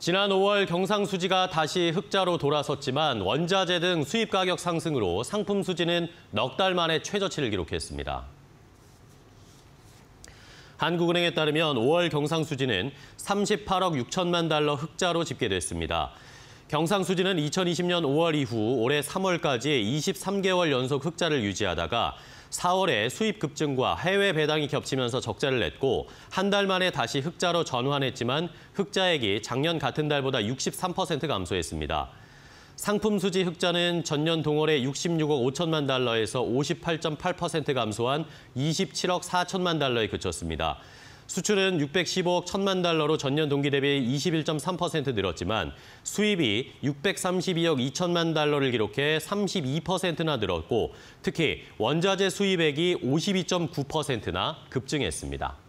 지난 5월 경상수지가 다시 흑자로 돌아섰지만 원자재 등 수입 가격 상승으로 상품 수지는 넉 달 만에 최저치를 기록했습니다. 한국은행에 따르면 5월 경상수지는 38억 6천만 달러 흑자로 집계됐습니다. 경상수지는 2020년 5월 이후 올해 3월까지 23개월 연속 흑자를 유지하다가 4월에 수입 급증과 해외 배당이 겹치면서 적자를 냈고 한 달 만에 다시 흑자로 전환했지만 흑자액이 작년 같은 달보다 63% 감소했습니다. 상품 수지 흑자는 전년 동월에 66억 5천만 달러에서 58.8% 감소한 27억 4천만 달러에 그쳤습니다. 수출은 615억 1천만 달러로 전년 동기 대비 21.3% 늘었지만 수입이 632억 2천만 달러를 기록해 32%나 늘었고 특히 원자재 수입액이 52.9%나 급증했습니다.